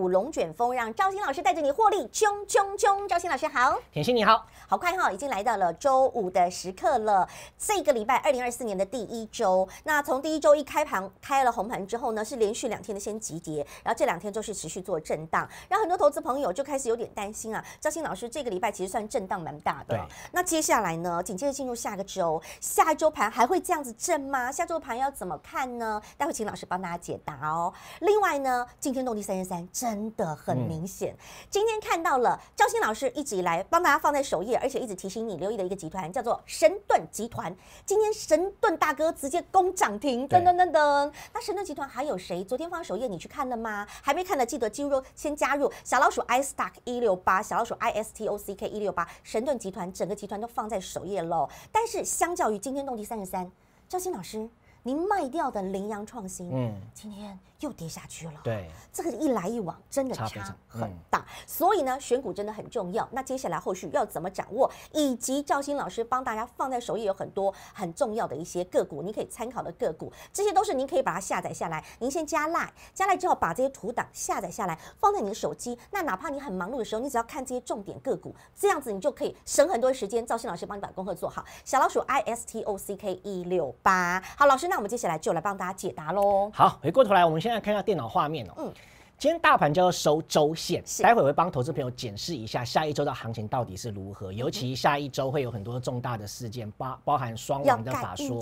股龙卷风让赵鑫老师带着你获利。囧囧囧，赵鑫老师好，甜心你好，好快哈，已经来到了周五的时刻了。这个礼拜二零二四年的第一周，那从第一周一开盘开了红盘之后呢，是连续两天的先急跌，然后这两天就是持续做震荡，然后很多投资朋友就开始有点担心啊。赵鑫老师，这个礼拜其实算震荡蛮大的。那接下来呢，紧接着进入下个周，下一周盘还会这样子震吗？下周盘要怎么看呢？待会请老师帮大家解答哦。另外呢，惊天动地三十三。真的很明显，今天看到了赵新老师一直以来帮大家放在首页，而且一直提醒你留意的一个集团叫做神盾集团。今天神盾大哥直接攻涨停，噔噔噔噔。那神盾集团还有谁？昨天放首页你去看了吗？还没看的记得进入先加入小老鼠 i stock 一六八，小老鼠 i s t o c k 一六八，神盾集团整个集团都放在首页喽。但是相较于惊天动地三十三，赵新老师您卖掉的羚羊创新，嗯，今天。又跌下去了，对，这个一来一往真的差非常很大，所以呢，选股真的很重要。那接下来后续要怎么掌握？以及赵鑫老师帮大家放在首页有很多很重要的一些个股，你可以参考的个股，这些都是您可以把它下载下来，您先加赖，加赖之后把这些图档下载下来，放在你的手机。那哪怕你很忙碌的时候，你只要看这些重点个股，这样子你就可以省很多时间。赵鑫老师帮你把功课做好，小老鼠 I S T O C K 一六八。好，老师，那我们接下来就来帮大家解答喽。好，回过头来，我们先。在看一下电脑画面哦。嗯，今天大盘就要收周线，待会儿会帮投资朋友检视一下下一周的行情到底是如何。尤其下一周会有很多重大的事件，包包含双王的法说，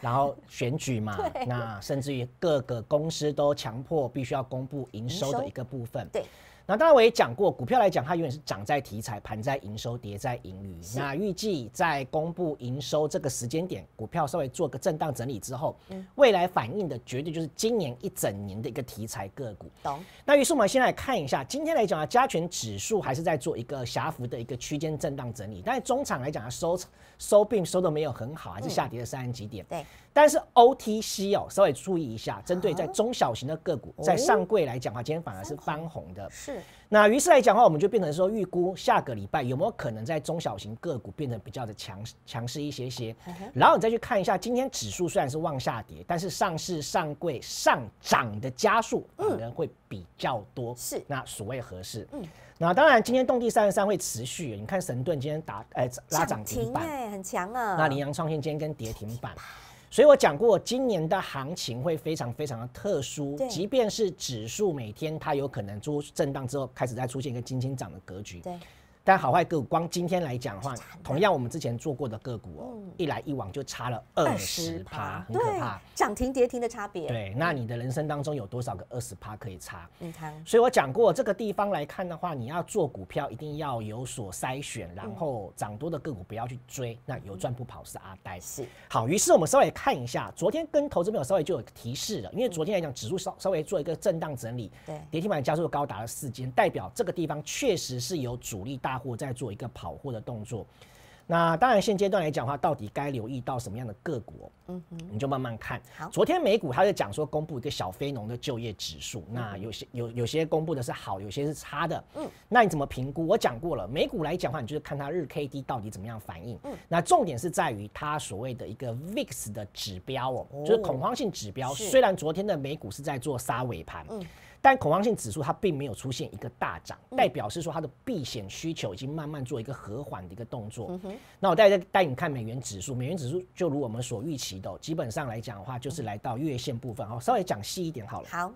然后选举嘛，那甚至于各个公司都强迫必须要公布营收的一个部分。对。那当然，我也讲过，股票来讲，它永远是涨在题材，盘在营收，跌在盈余。那预计在公布营收这个时间点，股票稍微做个震荡整理之后，未来反映的绝对就是今年一整年的一个题材个股。懂。那于是我们先来看一下，今天来讲啊，加权指数还是在做一个狭幅的一个区间震荡整理，但是中场来讲啊，收收并收的没有很好，还是下跌了三十几点。对。但是 OTC 哦，稍微注意一下，针对在中小型的个股在上柜来讲的话，今天反而是翻红的。是。那于是来讲的话，我们就变成说预估下个礼拜有没有可能在中小型个股变得比较的强强势一些些。然后你再去看一下，今天指数虽然是往下跌，但是上市上柜上涨的加速可能会比较多。是。那所谓何事？嗯。那当然今天动地三十三会持续。你看神盾今天打哎拉涨停板，很强啊。那羚羊创新今天跟跌停板。所以我讲过，今年的行情会非常非常的特殊，即便是指数每天它有可能出震荡之后，开始再出现一个轻轻涨的格局。对。但好坏个股光今天来讲的话，同样我们之前做过的个股哦，一来一往就差了二十趴，很可怕。涨停跌停的差别。对，那你的人生当中有多少个二十趴可以差？嗯。所以我讲过这个地方来看的话，你要做股票一定要有所筛选，然后涨多的个股不要去追，那有赚不跑是阿呆。是。好，于是我们稍微看一下，昨天跟投资朋友稍微就有提示了，因为昨天来讲指数稍稍微做一个震荡整理，对，跌停板加速高达了四间，代表这个地方确实是有主力大。或在做一个跑货的动作，那当然现阶段来讲的话，到底该留意到什么样的个股？嗯嗯，你就慢慢看。好，昨天美股它就讲说公布一个小非农的就业指数，那有些有有些公布的是好，有些是差的，嗯，那你怎么评估？我讲过了，美股来讲的话，你就是看它日 K D 到底怎么样反应。嗯，那重点是在于它所谓的一个 VIX 的指标哦，就是恐慌性指标。虽然昨天的美股是在做杀尾盘，嗯。但恐慌性指数它并没有出现一个大涨，代表是说它的避险需求已经慢慢做一个和缓的一个动作。那我带带带你看美元指数，美元指数就如我们所预期的，基本上来讲的话就是来到月线部分哦，稍微讲细一点好了。好。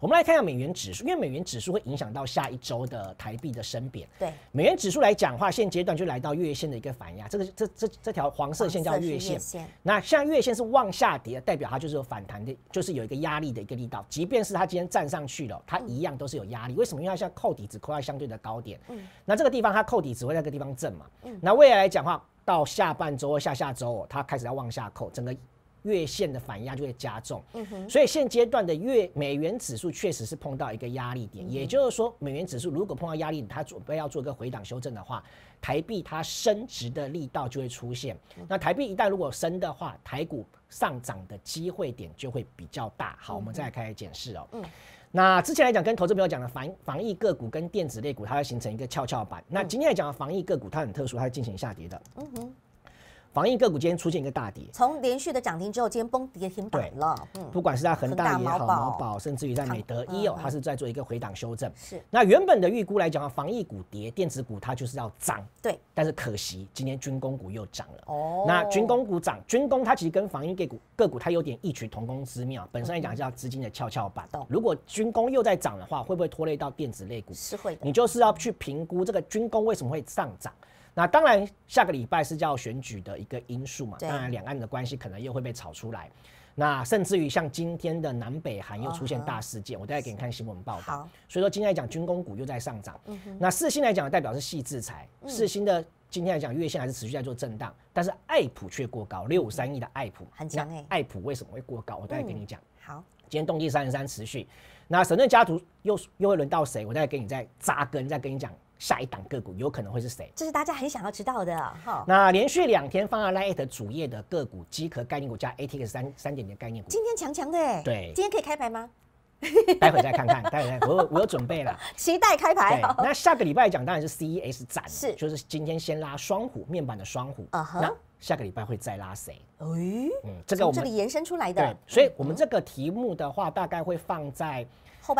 我们来看一下美元指数，因为美元指数会影响到下一周的台币的升贬。对，美元指数来讲话，现阶段就来到月线的一个反压。这个、这、这、这条黄色线叫月线。那像月线是往下跌，代表它就是有反弹的，就是有一个压力的一个力道。即便是它今天站上去了，它一样都是有压力。为什么？因为它现在扣底子扣在相对的高点。嗯。那这个地方它扣底子会在个地方震嘛？嗯。那未来来讲话，到下半周或下下周它开始要往下扣，整个。月线的反压就会加重，所以现阶段的月美元指数确实是碰到一个压力点，也就是说美元指数如果碰到压力，它准备要做一个回档修正的话，台币它升值的力道就会出现。那台币一旦如果升的话，台股上涨的机会点就会比较大。好，我们再来开始检视哦。那之前来讲，跟投资朋友讲的防防疫个股跟电子类股，它会形成一个跷跷板。那今天来讲，防疫个股它很特殊，它进行下跌的。嗯哼。防疫个股今天出现一个大跌，从连续的涨停之后，今天崩跌停板了。嗯，不管是在恒大也好，毛宝，甚至于在美德一哦，它是在做一个回档修正。是，那原本的预估来讲啊，防疫股跌，电子股它就是要涨。对，但是可惜今天军工股又涨了。哦，那军工股涨，军工它其实跟防疫个股个股它有点异曲同工之妙。本身来讲叫资金的跷跷板。如果军工又在涨的话，会不会拖累到电子类股？是会的。你就是要去评估这个军工为什么会上涨。那当然，下个礼拜是叫选举的一个因素嘛，当然两岸的关系可能又会被炒出来。那甚至于像今天的南北韩又出现大事件，我再来给你看新闻报道。所以说今天来讲军工股又在上涨。那四星来讲代表是细制裁，四星的今天来讲月线还是持续在做震荡，但是爱普却过高，六五三亿的爱普很强哎。爱普为什么会过高？我再来跟你讲。好，今天动帝三十三持续，那神盾家族又又会轮到谁？我再给你再扎根，再跟你讲。下一档个股有可能会是谁？这是大家很想要知道的哈。那连续两天放在 l i t 主业的个股、机壳概念股加 ATX 三三点零概念股，今天强强的哎。对，今天可以开牌吗？待会再看看，待会 我我有准备了。期待开牌？那下个礼拜讲当然是 CES 展，是就是今天先拉双虎面板的双虎，那下个礼拜会再拉谁？哎，嗯，这个我们这里延伸出来的，所以我们这个题目的话，大概会放在。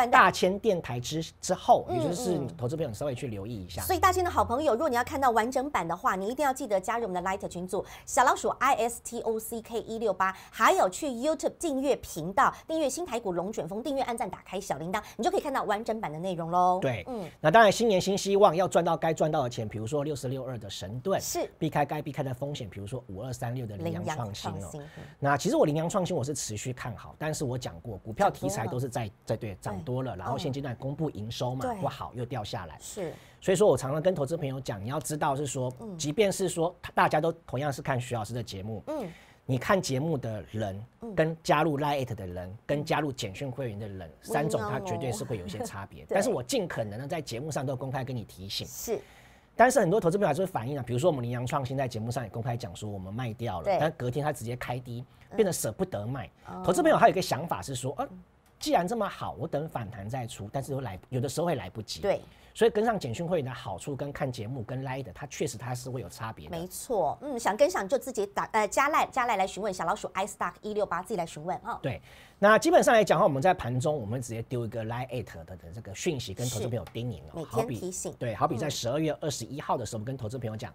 大千电台之之后，也就是投资朋友稍微去留意一下。所以大千的好朋友，如果你要看到完整版的话，你一定要记得加入我们的 Light 群组，小老鼠 ISTOCK 一六八，还有去 YouTube 订阅频道，订阅新台股龙卷风，订阅按赞打开小铃铛，你就可以看到完整版的内容喽。对，嗯，那当然新年新希望，要赚到该赚到的钱，比如说六十六二的神盾，是避开该避开的风险，比如说五二三六的羚羊创新哦。那其实我羚羊创新我是持续看好，但是我讲过股票题材都是在在对涨。多了，然后现阶段公布营收嘛，不好又掉下来。是，所以说我常常跟投资朋友讲，你要知道是说，即便是说，大家都同样是看徐老师的节目，嗯，你看节目的人，跟加入 Lite 的人，跟加入简讯会员的人，三种它绝对是会有一些差别。但是我尽可能的在节目上都公开跟你提醒。是，但是很多投资朋友还是反映啊，比如说我们羚羊创新在节目上也公开讲说我们卖掉了，但隔天他直接开低，变得舍不得卖。投资朋友还有一个想法是说啊。既然这么好，我等反弹再出，但是又来有的时候会来不及。对，所以跟上简讯会的好处跟看节目跟来的，它确实它是会有差别。没错，嗯，想跟上就自己打呃加来加来来询问小老鼠 i stock 一六八，自己来询问哦。对，那基本上来讲的话，我们在盘中我们直接丢一个 line eight 的的这个讯息，跟投资朋友叮咛哦，好比提醒。对，好比在十二月二十一号的时候，我们跟投资朋友讲，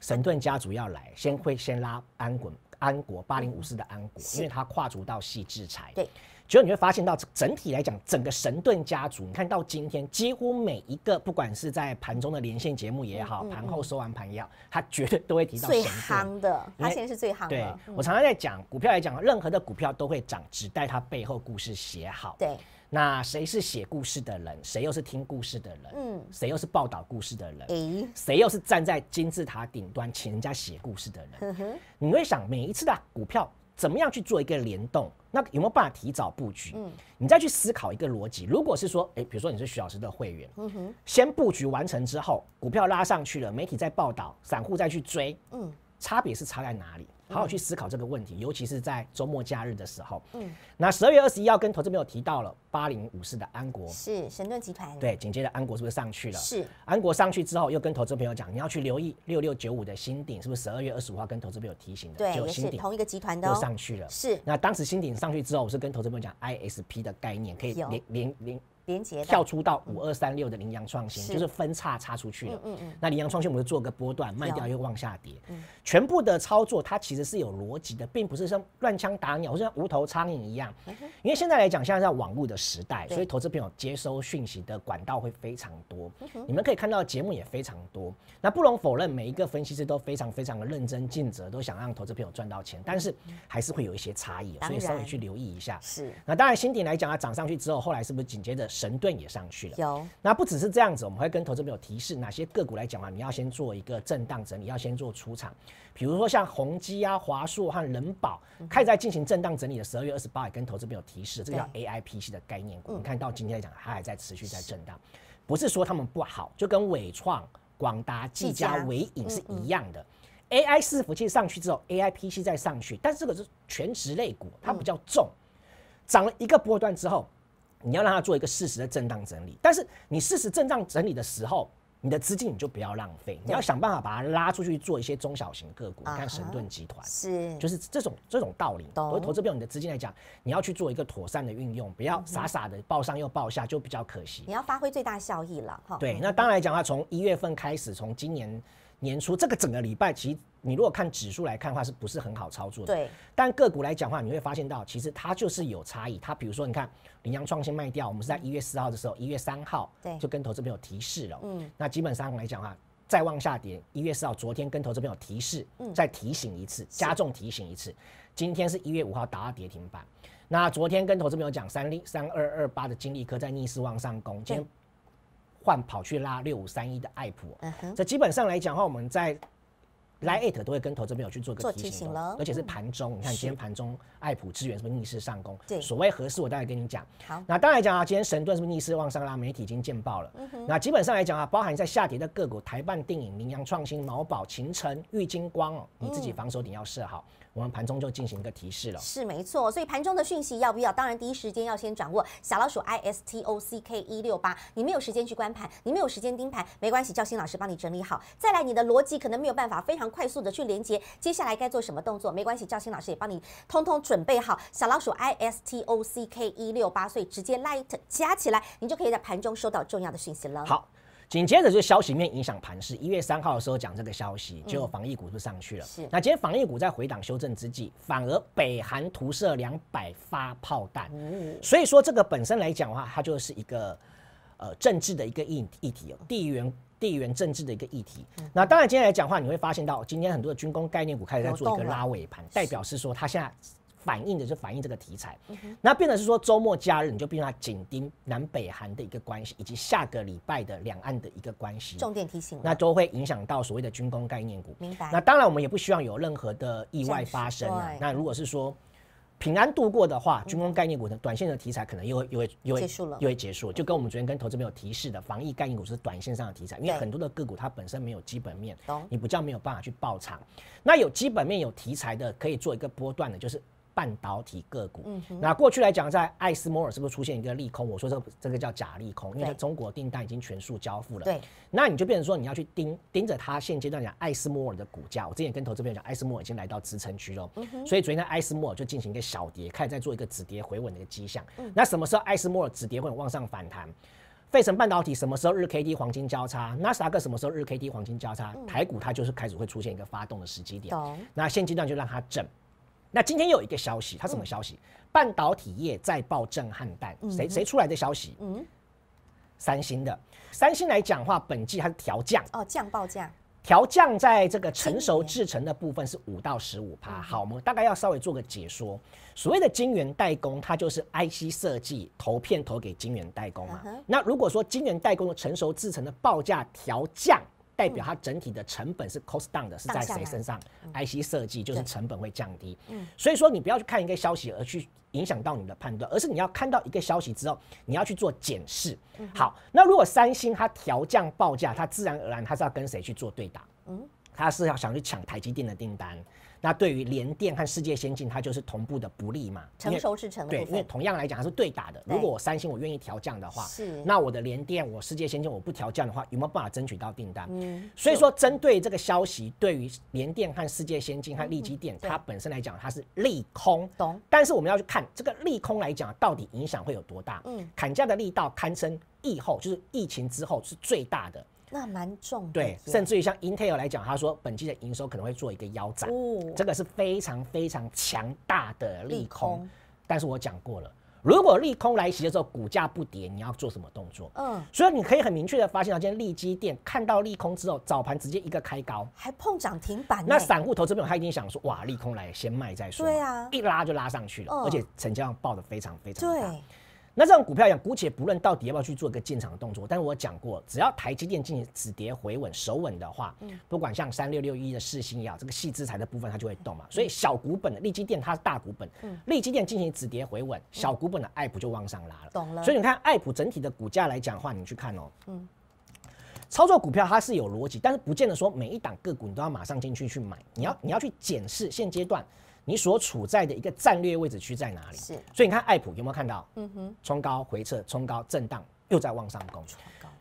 神盾家族要来，先会先拉安滚安国八零五四的安国，因为它跨足到系制裁。对。所果你会发现到整体来讲，整个神盾家族，你看到今天几乎每一个，不管是在盘中的连线节目也好，盘后收完盘也好，他绝对都会提到神盾。最夯的，他现在是最夯的。对我常常在讲，股票来讲，任何的股票都会涨，只待它背后故事写好。对。那谁是写故事的人？谁又是听故事的人？嗯。谁又是报道故事的人？诶。谁又是站在金字塔顶端，请人家写故事的人？你会想每一次的股票。怎么样去做一个联动？那有没有办法提早布局？嗯，你再去思考一个逻辑。如果是说，诶，比如说你是徐老师的会员，嗯哼，先布局完成之后，股票拉上去了，媒体在报道，散户再去追，嗯，差别是差在哪里？好好去思考这个问题，尤其是在周末假日的时候。嗯，那十二月二十一号跟投资朋友提到了八零五四的安国是神盾集团，对，紧接着安国是不是上去了？是安国上去之后，又跟投资朋友讲，你要去留意六六九五的新顶，是不是十二月二十五号跟投资朋友提醒的？对，新是同一个集团的哦，上去了。是那当时新顶上去之后，我是跟投资朋友讲，I S P 的概念可以连连连。连接跳出到五二三六的羚羊创新，就是分叉叉出去了。嗯嗯。那羚羊创新，我们就做个波段卖掉，又往下跌。嗯。全部的操作它其实是有逻辑的，并不是像乱枪打鸟，或像无头苍蝇一样。因为现在来讲，现在在网路的时代，所以投资朋友接收讯息的管道会非常多。你们可以看到节目也非常多。那不容否认，每一个分析师都非常非常的认真尽责，都想让投资朋友赚到钱，但是还是会有一些差异，所以稍微去留意一下。是。那当然，新顶来讲啊，涨上去之后，后来是不是紧接着？神盾也上去了，有。那不只是这样子，我们会跟投资朋友提示哪些个股来讲啊，你要先做一个震荡整理，要先做出场。比如说像宏基啊、华硕和保开始在进行震荡整理的十二月二十八，也跟投资朋友提示，这叫 A I P C 的概念股。我们看到今天来讲，它还在持续在震荡，不是说他们不好，就跟伟创、广达、技嘉、伟影是一样的。A I 四伏器上去之后，A I P C 再上去，但是这个是全职类股，它比较重，涨了一个波段之后。你要让它做一个适时的震荡整理，但是你适时震荡整理的时候，你的资金你就不要浪费，你要想办法把它拉出去做一些中小型个股，你看神盾集团，是，就是这种这种道理。所以投资朋友，你的资金来讲，你要去做一个妥善的运用，不要傻傻的报上又报下，就比较可惜。你要发挥最大效益了哈。对，那当然来讲的话，从一月份开始，从今年。年初这个整个礼拜，其实你如果看指数来看的话，是不是很好操作？对。但个股来讲的话，你会发现到其实它就是有差异。它比如说，你看林扬创新卖掉，我们是在一月四号的时候，一月三号就跟投资朋友提示了。嗯。那基本上来讲的话，再往下跌，一月四号，昨天跟投资朋友提示，再提醒一次，加重提醒一次。今天是一月五号达到跌停板。那昨天跟投资朋友讲三零三二二八的金利科在逆势往上攻。换跑去拉六五三一的爱普，这基本上来讲的话，我们在 l it 都会跟投资朋友去做个提醒而且是盘中，你看今天盘中爱普资源是不是逆势上攻？对，所谓何事，我大概跟你讲。好，那当然讲啊，今天神盾是不是逆势往上拉？媒体已经见报了。那基本上来讲啊，包含在下跌的个股，台办电影、名扬创新、脑宝、秦城、玉金光，你自己防守点要设好。我们盘中就进行一个提示了，是没错。所以盘中的讯息要不要？当然第一时间要先掌握小老鼠 I S T O C K 一六八。你没有时间去观盘，你没有时间盯盘，没关系，赵鑫老师帮你整理好。再来，你的逻辑可能没有办法非常快速的去连接接下来该做什么动作，没关系，赵鑫老师也帮你通通准备好小老鼠 I S T O C K 一六八，所以直接 light 加起来，你就可以在盘中收到重要的讯息了。好。紧接着就消息面影响盘势，一月三号的时候讲这个消息，就果防疫股就上去了。是，那今天防疫股在回档修正之际，反而北韩涂射两百发炮弹，所以说这个本身来讲的话，它就是一个呃政治的一个议议题地缘地缘政治的一个议题。那当然今天来讲话，你会发现到今天很多的军工概念股开始在做一个拉尾盘，代表是说它现在。反映的是反映这个题材，那变的是说周末假日你就必须要紧盯南北韩的一个关系，以及下个礼拜的两岸的一个关系。重点提醒。那都会影响到所谓的军工概念股。明白。那当然我们也不希望有任何的意外发生啊。那如果是说平安度过的话，军工概念股的短线的题材可能又会又会又会结束了，又会结束。就跟我们昨天跟投资朋友提示的，防疫概念股是短线上的题材，因为很多的个股它本身没有基本面，你不叫没有办法去爆仓。那有基本面有题材的，可以做一个波段的，就是。半导体个股，那过去来讲，在艾斯摩尔是不是出现一个利空？我说这这个叫假利空，因为中国订单已经全数交付了。对，那你就变成说你要去盯盯着它现阶段讲艾斯摩尔的股价。我之前跟投资朋友讲，艾斯摩尔已经来到支撑区了，所以昨天艾斯摩尔就进行一个小跌，开始在做一个止跌回稳的一个迹象。那什么时候艾斯摩尔止跌会往上反弹？费城半导体什么时候日 K D 黄金交叉？纳斯达克什么时候日 K D 黄金交叉？台股它就是开始会出现一个发动的时机点。那现阶段就让它整。那今天有一个消息，它什么消息？半导体业再爆震撼弹，谁谁出来的消息？嗯，三星的。三星来讲话，本季它是调降哦，降报价，调降在这个成熟制程的部分是五到十五趴。好，我们大概要稍微做个解说。所谓的晶圆代工，它就是 IC 设计投片投给晶圆代工嘛。那如果说晶圆代工的成熟制程的报价调降，代表它整体的成本是 cost down 的，是在谁身上？IC 设计就是成本会降低。嗯，所以说你不要去看一个消息而去影响到你的判断，而是你要看到一个消息之后，你要去做检视。好，那如果三星它调降报价，它自然而然它是要跟谁去做对打？嗯，它是要想去抢台积电的订单。那对于联电和世界先进，它就是同步的不利嘛？成熟是成熟，对，因为同样来讲，它是对打的。如果我三星我愿意调降的话，是，那我的联电我世界先进我不调降的话，有没有办法争取到订单？嗯，所以说针对这个消息，对于联电和世界先进和利基电，它本身来讲，它是利空。懂。但是我们要去看这个利空来讲，到底影响会有多大？嗯，砍价的力道堪称疫后，就是疫情之后是最大的。那蛮重的，对，甚至于像 Intel 来讲，他说本期的营收可能会做一个腰斩，这个是非常非常强大的利空。但是我讲过了，如果利空来袭的时候，股价不跌，你要做什么动作？嗯，所以你可以很明确的发现，今天利基店看到利空之后，早盘直接一个开高，还碰涨停板。那散户投资友他已经想说，哇，利空来先卖再说。对啊，一拉就拉上去了，而且成交量爆的非常非常大。那这种股票讲，姑且不论到底要不要去做一个进场动作，但是我讲过，只要台积电进行止跌回稳守稳的话，嗯，不管像三六六一的四星也好，这个细资产的部分它就会动嘛，所以小股本的利基电它是大股本，嗯，利基电进行止跌回稳，小股本的爱普就往上拉了，懂了。所以你看爱普整体的股价来讲的话，你去看哦，嗯，操作股票它是有逻辑，但是不见得说每一档个股你都要马上进去去买，你要你要去检视现阶段。你所处在的一个战略位置区在哪里？是，所以你看爱普有没有看到？嗯哼，冲高回撤，冲高震荡，又在往上攻。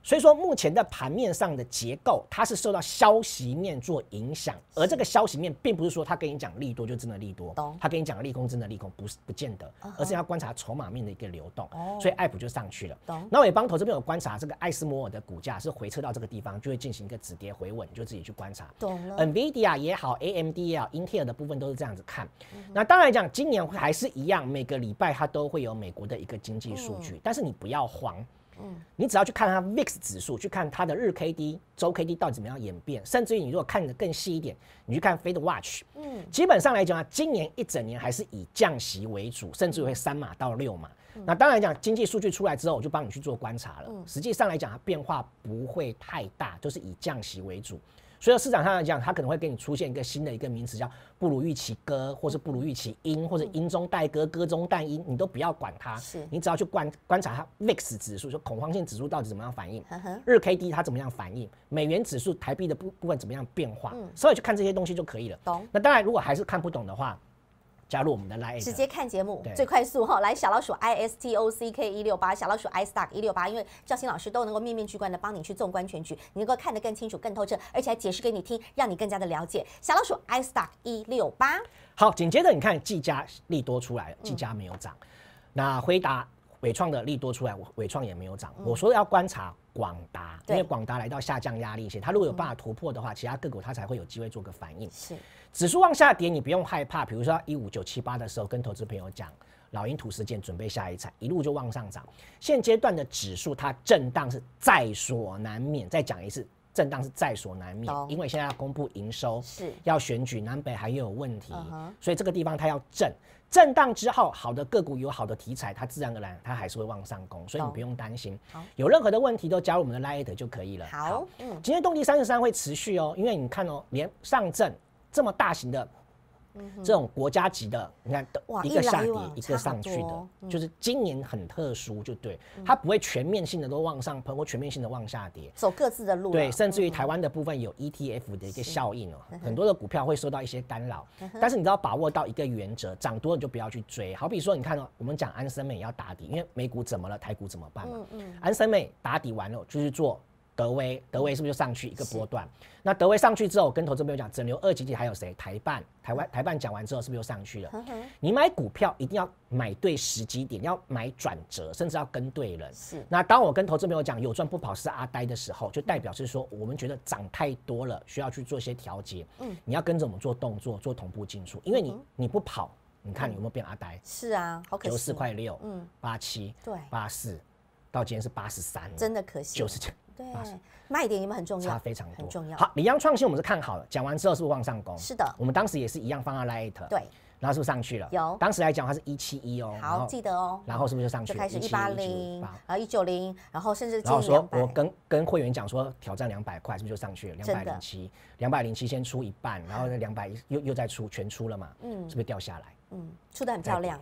所以说，目前的盘面上的结构，它是受到消息面做影响，而这个消息面并不是说他跟你讲利多就真的利多，他跟你讲利空真的利空，不是不见得，而是要观察筹码面的一个流动。哦，所以艾普就上去了。那那也帮投资朋友观察，这个艾斯摩尔的股价是回撤到这个地方，就会进行一个止跌回稳，你就自己去观察。NVIDIA 也好，AMD 也好，Intel 的部分都是这样子看。那当然讲，今年还是一样，每个礼拜它都会有美国的一个经济数据，但是你不要慌。嗯，你只要去看它 VIX 指数，去看它的日 K D、周 K D 到底怎么样演变，甚至于你如果看的更细一点，你去看 Fed Watch。嗯，基本上来讲啊，今年一整年还是以降息为主，甚至会三码到六码。那当然讲经济数据出来之后，我就帮你去做观察了。实际上来讲，它变化不会太大，就是以降息为主。所以市场上来讲，它可能会给你出现一个新的一个名词，叫“不如预期歌”或是“不如预期音”或者“音中带歌，歌中带音”，你都不要管它，你只要去观观察它 VIX 指数，就恐慌性指数到底怎么样反应，日 K D 它怎么样反应，美元指数、台币的部部分怎么样变化，所以去看这些东西就可以了。懂。那当然，如果还是看不懂的话。加入我们的 Live，直接看节目最快速哈。来，小老鼠 I S T O C K 一六八，小老鼠 I Stock 一六八，因为赵鑫老师都能够面面俱观的帮你去纵观全局，你能够看得更清楚、更透彻，而且还解释给你听，让你更加的了解。小老鼠 I Stock 一六八，好，紧接着你看，技嘉利多出来，技嘉没有涨。那回答伟创的利多出来，伟创也没有涨。我说要观察。广达，因为广达来到下降压力线，它如果有办法突破的话，其他个股它才会有机会做个反应。是，指数往下跌，你不用害怕。比如说一五九七八的时候，跟投资朋友讲，老鹰吐事件，准备下一场，一路就往上涨。现阶段的指数它震荡是在所难免。再讲一次，震荡是在所难免，因为现在要公布营收，是，要选举，南北还有问题，所以这个地方它要震。震荡之后，好的个股有好的题材，它自然而然它还是会往上攻，所以你不用担心。有任何的问题都加入我们的拉 h t 就可以了。好，嗯，今天动力三十三会持续哦，因为你看哦，连上证这么大型的。这种国家级的，你看，一个下跌，一个上去的，就是今年很特殊，就对，它不会全面性的都往上，喷，或全面性的往下跌，走各自的路。对，甚至于台湾的部分有 ETF 的一个效应哦，很多的股票会受到一些干扰。但是你知道把握到一个原则，涨多你就不要去追。好比说，你看哦，我们讲安森美要打底，因为美股怎么了，台股怎么办？嗯嗯，安森美打底完了就去做。德威，德威是不是就上去一个波段？那德威上去之后，跟投资朋友讲，整流二级级还有谁？台办、台湾、台办讲完之后，是不是又上去了？你买股票一定要买对时机点，要买转折，甚至要跟对人。是。那当我跟投资朋友讲有赚不跑是阿呆的时候，就代表是说我们觉得涨太多了，需要去做一些调节。嗯。你要跟着我们做动作，做同步进出，因为你你不跑，你看你有没有变阿呆？是啊，好可惜。九四块六，嗯，八七，对，八四，到今天是八十三，真的可惜。九十七。对，卖点有没有很重要？差非常多，很重要。好，李央创新我们是看好了，讲完之后是不是往上攻？是的，我们当时也是一样放到 l a 对，然后是不是上去了？有。当时来讲，它是一七一哦。好，记得哦。然后是不是就上去了？开始一八零，然后一九零，然后甚至然后说我跟跟会员讲说挑战两百块，是不是就上去了？两百零七，两百零七先出一半，然后那两百又又再出全出了嘛？嗯。是不是掉下来？嗯，出的很漂亮。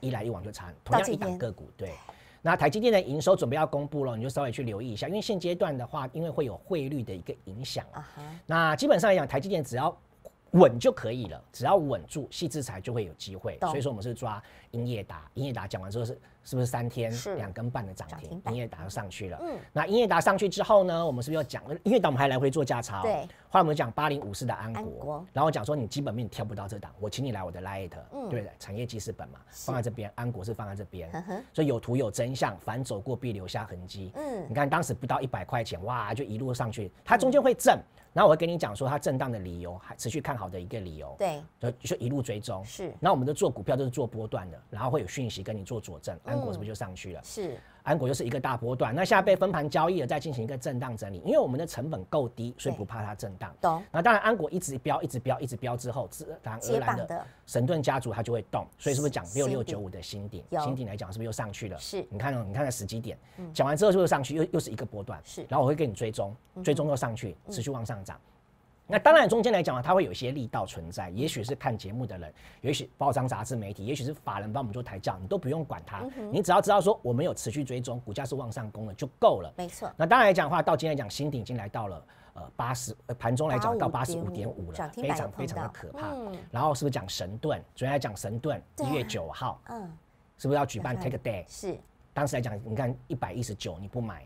一来一往就差，同样一档个股对。那台积电的营收准备要公布了，你就稍微去留意一下，因为现阶段的话，因为会有汇率的一个影响啊。那基本上来讲，台积电只要稳就可以了，只要稳住，细制裁就会有机会。所以说，我们是抓营业达，营业达讲完之后是。是不是三天两根半的涨停，营业达上去了。嗯，那营业达上去之后呢，我们是不是要讲？因业达我们还来回做价差。对，后来我们讲八零五四的安国，然后讲说你基本面挑不到这档，我请你来我的 light。嗯，对的，产业记事本嘛，放在这边。安国是放在这边，所以有图有真相，反走过必留下痕迹。嗯，你看当时不到一百块钱，哇，就一路上去，它中间会震，然后我会跟你讲说它震荡的理由，还持续看好的一个理由。对，就一路追踪。是，那我们做股票都是做波段的，然后会有讯息跟你做佐证。安国是不是就上去了？是，安国就是一个大波段。那现在被分盘交易了，再进行一个震荡整理。因为我们的成本够低，所以不怕它震荡。懂。那当然，安国一直飙，一直飙，一直飙之后，自然而然的神盾家族它就会动。所以是不是讲六六九五的新顶？新顶来讲，是不是又上去了？是。你看，你看，看时机点，讲完之后不又上去，又又是一个波段。是。然后我会给你追踪，追踪又上去，持续往上涨。那当然，中间来讲啊，它会有一些力道存在，也许是看节目的人，也许包装杂志媒体，也许是法人帮我们做抬轿，你都不用管它。你只要知道说我们有持续追踪，股价是往上攻了就够了。没错。那当然来讲的话，到今天讲新顶已经来到了呃八十，盘中来讲到八十五点五了，非常非常的可怕。然后是不是讲神盾？昨天来讲神盾一月九号，嗯，是不是要举办 take day？是。当时来讲，你看一百一十九，你不买。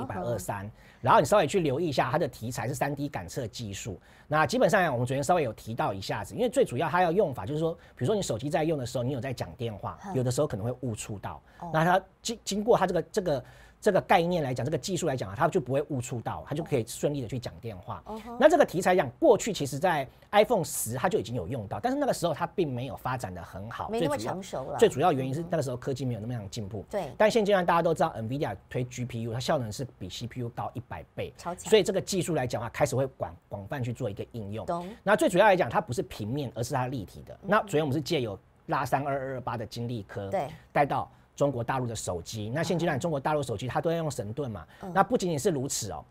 一百二三，然后你稍微去留意一下它的题材是三 D 感测技术。那基本上我们昨天稍微有提到一下子，因为最主要它要用法就是说，比如说你手机在用的时候，你有在讲电话，有的时候可能会误触到。那它经经过它这个这个。这个概念来讲，这个技术来讲啊，它就不会误触到，它就可以顺利的去讲电话。那这个题材讲，过去其实在 iPhone 十它就已经有用到，但是那个时候它并没有发展的很好，没那么成熟了。最主要原因是那个时候科技没有那么样进步。对。但现段大家都知道，Nvidia 推 GPU，它效能是比 CPU 高一百倍，所以这个技术来讲啊，开始会广广泛去做一个应用。那最主要来讲，它不是平面，而是它立体的。那主要我们是借由拉三二二八的晶力科，带到。中国大陆的手机，那现阶段中国大陆手机它都在用神盾嘛？那不仅仅是如此哦，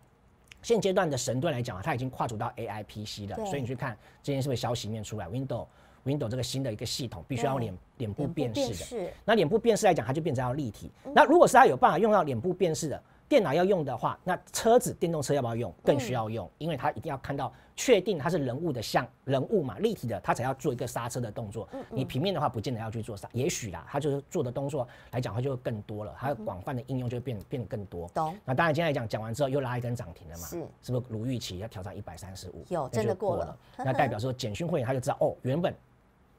现阶段的神盾来讲，啊，它已经跨足到 A I P C 了。所以你去看今天是不是消息面出来 w i n d o w w i n d o w 这个新的一个系统必须要脸脸部辨识的。那脸部辨识来讲，它就变成要立体。那如果是它有办法用到脸部辨识的。电脑要用的话，那车子电动车要不要用？更需要用，因为它一定要看到确定它是人物的像人物嘛，立体的，它才要做一个刹车的动作。你平面的话，不见得要去做刹，也许啦，它就是做的动作来讲它就会更多了，它广泛的应用就会变变得更多。懂。那当然，今天来讲讲完之后又拉一根涨停了嘛，是是不是？鲁豫期要挑战一百三十五，有真的过了，那代表说简讯会员他就知道哦，原本。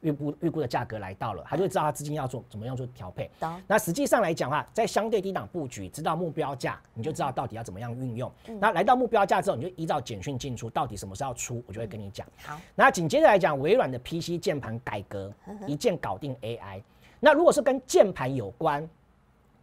预估预估的价格来到了，他就知道他资金要做怎么样做调配。那实际上来讲的话，在相对低档布局，知道目标价，你就知道到底要怎么样运用。那来到目标价之后，你就依照简讯进出，到底什么时候出，我就会跟你讲。好，那紧接着来讲，微软的 PC 键盘改革，一键搞定 AI。那如果是跟键盘有关，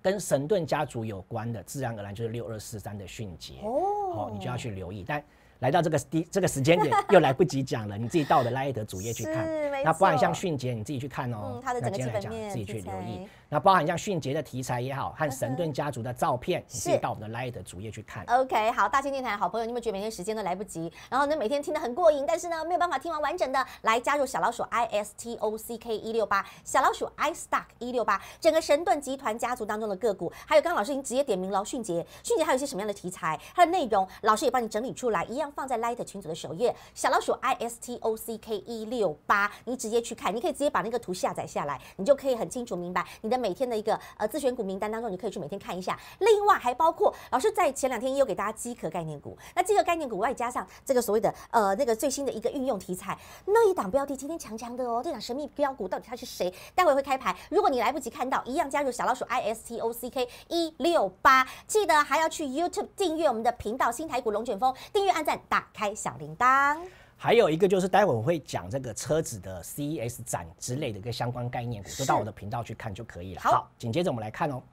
跟神盾家族有关的，自然而然就是六二四三的迅捷哦，好，你就要去留意。但来到这个第这个时间点 又来不及讲了，你自己到我的拉耶德主页去看，那不然像迅捷，你自己去看哦，那的基本面自己去留意。那包含像迅捷的题材也好，和神盾家族的照片，可以到我们的 Light 主页去看。OK，好，大清电台的好朋友，你们觉得每天时间都来不及，然后呢每天听得很过瘾，但是呢没有办法听完完整的，来加入小老鼠 I S T O C K 一六八，小老鼠 I Stock 一六八，整个神盾集团家族当中的个股，还有刚刚老师已经直接点名了迅捷，迅捷还有一些什么样的题材，它的内容老师也帮你整理出来，一样放在 Light 群组的首页，小老鼠 I S T O C K 一六八，你直接去看，你可以直接把那个图下载下来，你就可以很清楚明白你的。每天的一个呃自选股名单当中，你可以去每天看一下。另外还包括老师在前两天也有给大家饥渴概念股，那饥渴概念股外加上这个所谓的呃那个最新的一个运用题材，那一档标题今天强强的哦，这档神秘标股到底它是谁？待会会开牌，如果你来不及看到，一样加入小老鼠 i s t o c k 一六八，记得还要去 YouTube 订阅我们的频道新台股龙卷风，订阅、按赞、打开小铃铛。还有一个就是，待会我会讲这个车子的 CES 展之类的一个相关概念，就到我的频道去看就可以了。好，紧接着我们来看哦。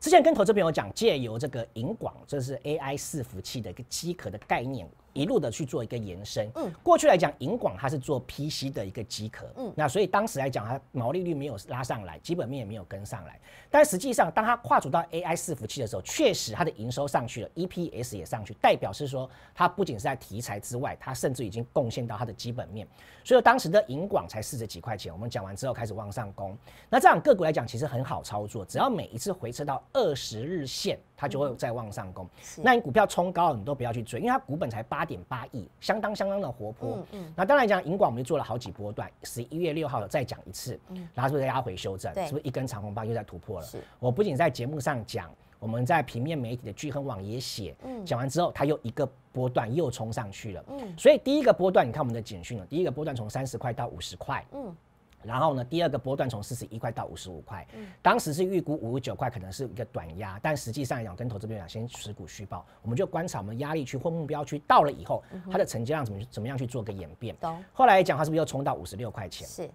之前跟投资朋友讲，借由这个银广，这是 AI 伺服器的一个机壳的概念。一路的去做一个延伸，嗯，过去来讲，银广它是做 PC 的一个机壳，嗯，那所以当时来讲，它毛利率没有拉上来，基本面也没有跟上来。但实际上，当它跨足到 AI 伺服器的时候，确实它的营收上去了，EPS 也上去，代表是说它不仅是在题材之外，它甚至已经贡献到它的基本面。所以当时的银广才四十几块钱，我们讲完之后开始往上攻。那这样个股来讲，其实很好操作，只要每一次回撤到二十日线，它就会再往上攻。那你股票冲高，你都不要去追，因为它股本才八。八点八亿，相当相当的活泼。嗯嗯，那当然讲银管，我们就做了好几波段。十一月六号再讲一次，然后就再压回修正，是不是一根长红棒又在突破了？是。我不仅在节目上讲，我们在平面媒体的聚亨网也写。嗯，讲完之后，它又一个波段又冲上去了。嗯，所以第一个波段，你看我们的简讯了，第一个波段从三十块到五十块。嗯。然后呢，第二个波段从四十一块到五十五块，当时是预估五十九块可能是一个短压，但实际上来讲，跟投资朋友讲先持股续报，我们就观察我们压力区或目标区到了以后，它的成交量怎么怎么样去做个演变。后来讲它是不是又冲到五十六块钱，是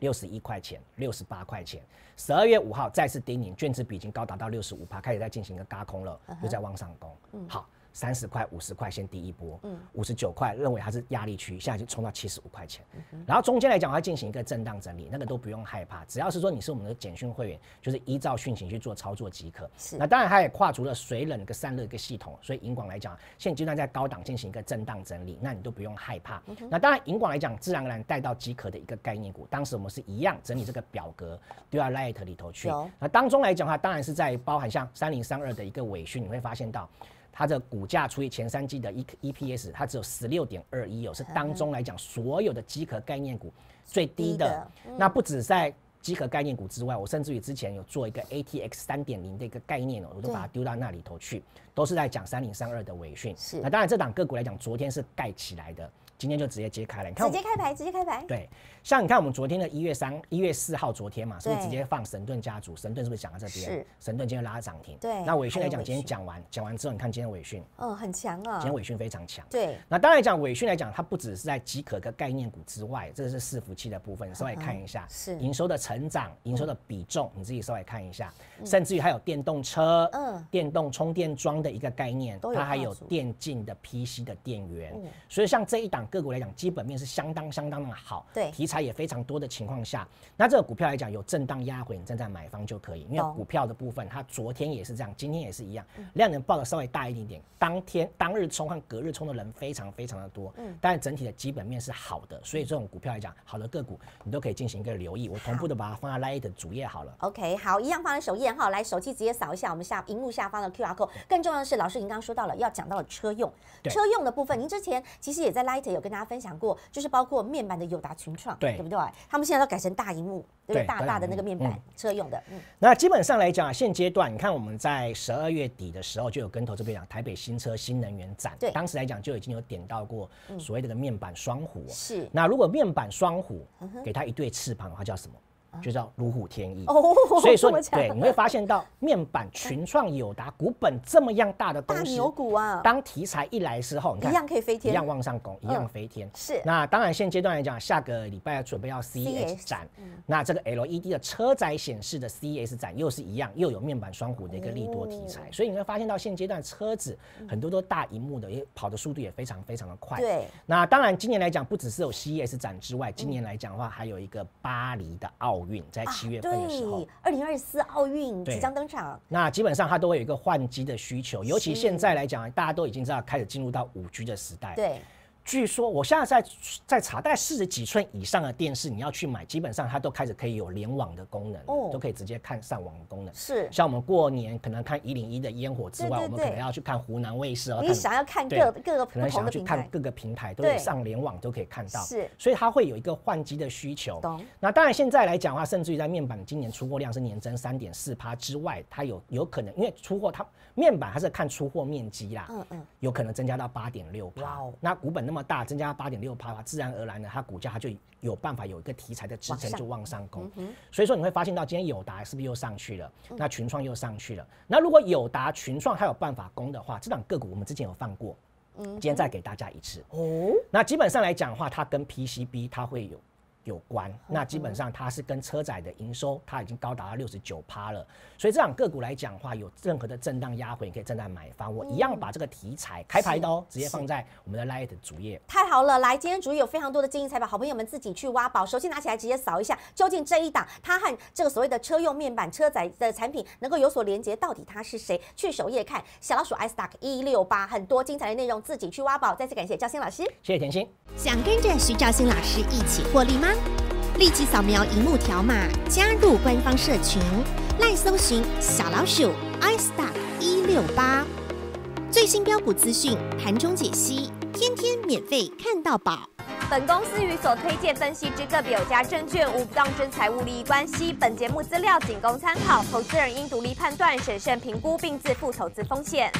六十一块钱，六十八块钱，十二月五号再次叮咛，券子比已经高达到六十五趴，开始在进行一个加空了，又在往上攻。好。三十块、五十块先第一波，嗯，五十九块认为它是压力区，现在就冲到七十五块钱，然后中间来讲它进行一个震荡整理，那个都不用害怕，只要是说你是我们的简讯会员，就是依照讯情去做操作即可。是，那当然它也跨足了水冷跟散热一个系统，所以银广来讲，现阶段在高档进行一个震荡整理，那你都不用害怕。那当然银广来讲，自然而然带到即可的一个概念股，当时我们是一样整理这个表格，丢到 l i t e 里头去。那当中来讲的话，当然是在包含像三零三二的一个尾讯，你会发现到。它的股价除以前三季的 E E P S，它只有十六点二一哦，是当中来讲所有的机壳概念股最低的。那不止在机壳概念股之外，我甚至于之前有做一个 A T X 三点零的一个概念哦，我都把它丢到那里头去，都是在讲三零三二的尾讯。是，那当然这档个股来讲，昨天是盖起来的。今天就直接揭开了，你看直接开牌，直接开牌。对，像你看我们昨天的一月三、一月四号，昨天嘛，是不是直接放神盾家族？神盾是不是讲到这边？是。神盾今天拉涨停。对。那伟讯来讲，今天讲完，讲完之后，你看今天伟讯，嗯，很强啊。今天伟讯非常强。对。那当然讲伟讯来讲，它不只是在即可的概念股之外，这个是伺服器的部分，稍微看一下，是营收的成长，营收的比重，你自己稍微看一下，甚至于还有电动车，嗯，电动充电桩的一个概念，它还有电竞的 PC 的电源，所以像这一档。个股来讲，基本面是相当相当的好，对题材也非常多的情况下，那这个股票来讲有震荡压回，你正在买方就可以。因为股票的部分，它昨天也是这样，今天也是一样，量能报的稍微大一点点，当天当日冲和隔日冲的人非常非常的多，嗯，但整体的基本面是好的，所以这种股票来讲，好的个股你都可以进行一个留意。我同步的把它放在 Light 的主页好了。OK，好，一样放在首页哈，来手机直接扫一下我们下荧幕下方的 QR code。更重要的是，老师您刚刚说到了要讲到了车用，车用的部分，您之前其实也在 Light。有跟大家分享过，就是包括面板的友达群创，对，对不对？他们现在都改成大荧幕，对，大大的那个面板车用的。嗯，那基本上来讲，现阶段你看我们在十二月底的时候就有跟投这边讲台北新车新能源展，对，当时来讲就已经有点到过所谓的个面板双虎。是，那如果面板双虎给它一对翅膀的话，叫什么？就叫如虎添翼哦，所以说对，你会发现到面板群创友达、股本这么样大的公司，牛股啊。当题材一来之后，你看一样可以飞天，一样往上拱，一样飞天。是。那当然，现阶段来讲，下个礼拜准备要 CES 展，那这个 LED 的车载显示的 CES 展又是一样，又有面板双股的一个利多题材。所以你会发现到现阶段车子很多都大荧幕的，也跑的速度也非常非常的快。对。那当然，今年来讲，不只是有 CES 展之外，今年来讲的话，还有一个巴黎的奥。奥运在七月份的时候，二零二四奥运即将登场。那基本上它都会有一个换机的需求，尤其现在来讲，大家都已经知道开始进入到五 G 的时代。对。据说我现在在在查，但四十几寸以上的电视，你要去买，基本上它都开始可以有联网的功能，哦，都可以直接看上网的功能。是。像我们过年可能看一零一的烟火之外，我们可能要去看湖南卫视哦。你想要看各各个可能想要去看各个平台，都有上联网都可以看到。是。所以它会有一个换机的需求。那当然现在来讲的话，甚至于在面板今年出货量是年增三点四趴之外，它有有可能因为出货它面板它是看出货面积啦，嗯嗯，有可能增加到八点六趴。哦，那股本那么。大增加八点六趴，自然而然呢，它股价它就有办法有一个题材的支撑，就往上攻。所以说你会发现到今天友达是不是又上去了？那群创又上去了。那如果有达群创它有办法攻的话，这档个股我们之前有放过，嗯，今天再给大家一次哦。那基本上来讲的话，它跟 PCB 它会有。有关，那基本上它是跟车载的营收，它已经高达到六十九趴了。所以这档个股来讲话，有任何的震荡压回，你可以正在买方，我一样把这个题材开牌的哦，直接放在我们的 Light 主页。太好了，来今天主页有非常多的金银财宝，好朋友们自己去挖宝，首先拿起来直接扫一下，究竟这一档它和这个所谓的车用面板、车载的产品能够有所连接，到底它是谁？去首页看小老鼠 iStock 一六八，很多精彩的内容自己去挖宝。再次感谢赵鑫老师，谢谢甜心，想跟着徐赵鑫老师一起获利吗？立即扫描荧幕条码，加入官方社群。来搜寻小老鼠 i s t a r 一六八最新标股资讯、盘中解析，天天免费看到宝。本公司与所推荐分析之个别有价证券无不当之财务利益关系。本节目资料仅供参考，投资人应独立判断、审慎评估并自负投资风险。